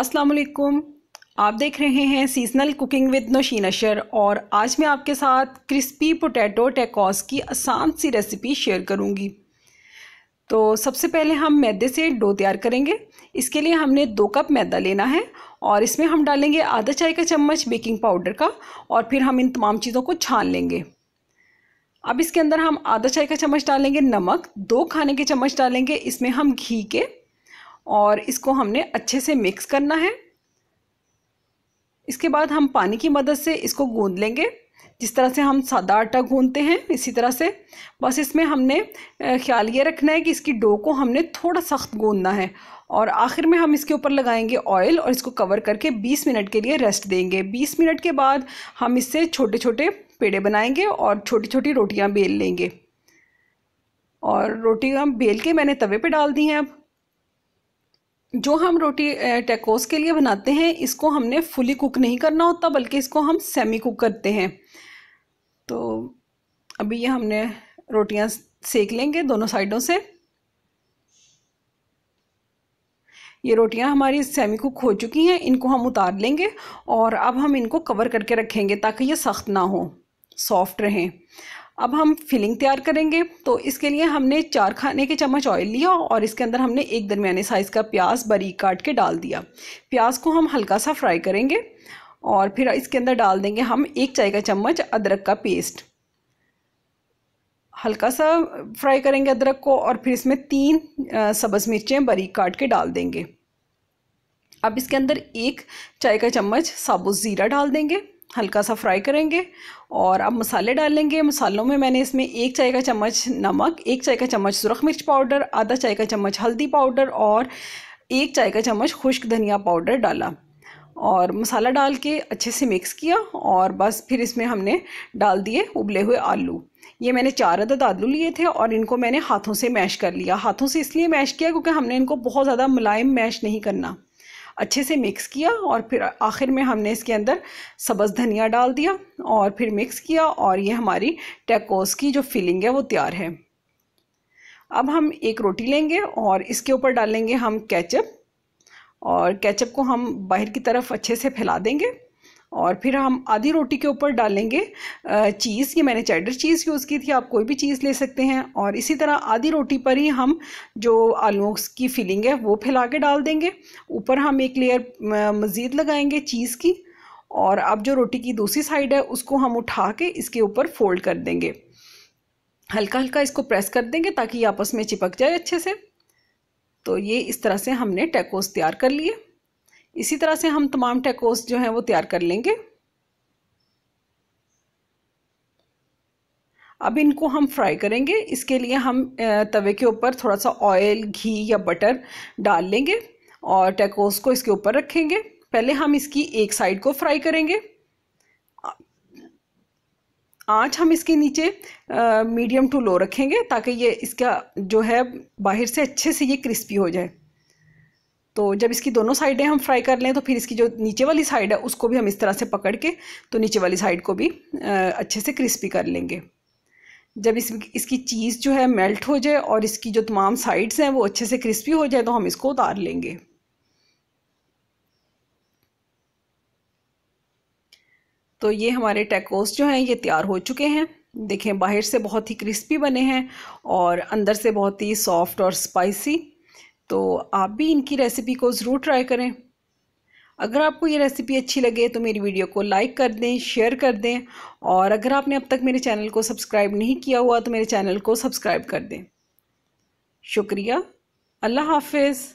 असलकुम आप देख रहे हैं seasonal cooking with Nausheen Ashar और आज मैं आपके साथ क्रिस्पी पोटैटो टैकोस की आसान सी रेसिपी शेयर करूंगी तो सबसे पहले हम मैदे से डो तैयार करेंगे इसके लिए हमने दो कप मैदा लेना है और इसमें हम डालेंगे आधा चाय का चम्मच बेकिंग पाउडर का और फिर हम इन तमाम चीज़ों को छान लेंगे अब इसके अंदर हम आधा चाय का चम्मच डालेंगे नमक दो खाने के चम्मच डालेंगे इसमें हम घी के और इसको हमने अच्छे से मिक्स करना है इसके बाद हम पानी की मदद से इसको गूँध लेंगे जिस तरह से हम सादा आटा गूँधते हैं इसी तरह से बस इसमें हमने ख्याल ये रखना है कि इसकी डो को हमने थोड़ा सख्त गूँधना है और आखिर में हम इसके ऊपर लगाएंगे ऑयल और इसको कवर करके 20 मिनट के लिए रेस्ट देंगे 20 मिनट के बाद हम इससे छोटे छोटे पेड़े बनाएंगे और छोटी छोटी रोटियां बेल लेंगे और रोटियां बेल के मैंने तवे पे डाल दी हैं अब जो हम रोटी टैकोस के लिए बनाते हैं इसको हमने फुली कुक नहीं करना होता बल्कि इसको हम सेमी कुक करते हैं तो अभी ये हमने रोटियां सेक लेंगे दोनों साइडों से ये रोटियां हमारी सेमी कुक हो चुकी हैं इनको हम उतार लेंगे और अब हम इनको कवर करके रखेंगे ताकि ये सख्त ना हो सॉफ्ट रहें अब हम फिलिंग तैयार करेंगे तो इसके लिए हमने चार खाने के चम्मच ऑयल लिया और इसके अंदर हमने एक दरमियाने साइज़ का प्याज बारीक काट के डाल दिया प्याज को हम हल्का सा फ्राई करेंगे और फिर इसके अंदर डाल देंगे हम एक चाय का चम्मच अदरक का पेस्ट हल्का सा फ्राई करेंगे अदरक को और फिर इसमें तीन सब्ज़ मिर्चें बारीक काट के डाल देंगे अब इसके अंदर एक चाय का चम्मच साबुत ज़ीरा डाल देंगे हल्का सा फ्राई करेंगे और अब मसाले डाल लेंगे मसालों में मैंने इसमें एक चाय का चम्मच नमक एक चाय का चम्मच सुरख मिर्च पाउडर आधा चाय का चम्मच हल्दी पाउडर और एक चाय का चम्मच खुश्क धनिया पाउडर डाला और मसाला डाल के अच्छे से मिक्स किया और बस फिर इसमें हमने डाल दिए उबले हुए आलू ये मैंने चार अदद आलू लिए थे और इनको मैंने हाथों से मैश कर लिया हाथों से इसलिए मैश किया क्योंकि हमने इनको बहुत ज़्यादा मुलायम मैश नहीं करना अच्छे से मिक्स किया और फिर आखिर में हमने इसके अंदर सब्ज़ धनिया डाल दिया और फिर मिक्स किया और ये हमारी टैकोस की जो फीलिंग है वो तैयार है अब हम एक रोटी लेंगे और इसके ऊपर डालेंगे हम कैचअप और कैचअप को हम बाहर की तरफ अच्छे से फैला देंगे और फिर हम आधी रोटी के ऊपर डालेंगे चीज़ ये मैंने चैडर चीज़ यूज़ की थी आप कोई भी चीज़ ले सकते हैं और इसी तरह आधी रोटी पर ही हम जो आलूओं की फिलिंग है वो फैला के डाल देंगे ऊपर हम एक लेयर मज़ीद लगाएंगे चीज़ की और अब जो रोटी की दूसरी साइड है उसको हम उठा के इसके ऊपर फोल्ड कर देंगे हल्का हल्का इसको प्रेस कर देंगे ताकि आपस में चिपक जाए अच्छे से तो ये इस तरह से हमने टैकोस तैयार कर लिए इसी तरह से हम तमाम टैकोस जो हैं वो तैयार कर लेंगे अब इनको हम फ्राई करेंगे इसके लिए हम तवे के ऊपर थोड़ा सा ऑयल घी या बटर डाल लेंगे और टैकोस को इसके ऊपर रखेंगे पहले हम इसकी एक साइड को फ्राई करेंगे आँच हम इसके नीचे मीडियम टू लो रखेंगे ताकि ये इसका जो है बाहर से अच्छे से ये क्रिस्पी हो जाए तो जब इसकी दोनों साइडें हम फ्राई कर लें तो फिर इसकी जो नीचे वाली साइड है उसको भी हम इस तरह से पकड़ के तो नीचे वाली साइड को भी अच्छे से क्रिस्पी कर लेंगे जब इस इसकी चीज़ जो है मेल्ट हो जाए और इसकी जो तमाम साइड्स हैं वो अच्छे से क्रिस्पी हो जाए तो हम इसको उतार लेंगे तो ये हमारे टैकोस जो हैं ये तैयार हो चुके हैं देखें बाहर से बहुत ही क्रिस्पी बने हैं और अंदर से बहुत ही सॉफ्ट और स्पाइसी तो आप भी इनकी रेसिपी को ज़रूर ट्राई करें अगर आपको ये रेसिपी अच्छी लगे तो मेरी वीडियो को लाइक कर दें शेयर कर दें और अगर आपने अब तक मेरे चैनल को सब्सक्राइब नहीं किया हुआ तो मेरे चैनल को सब्सक्राइब कर दें शुक्रिया अल्लाह हाफिज़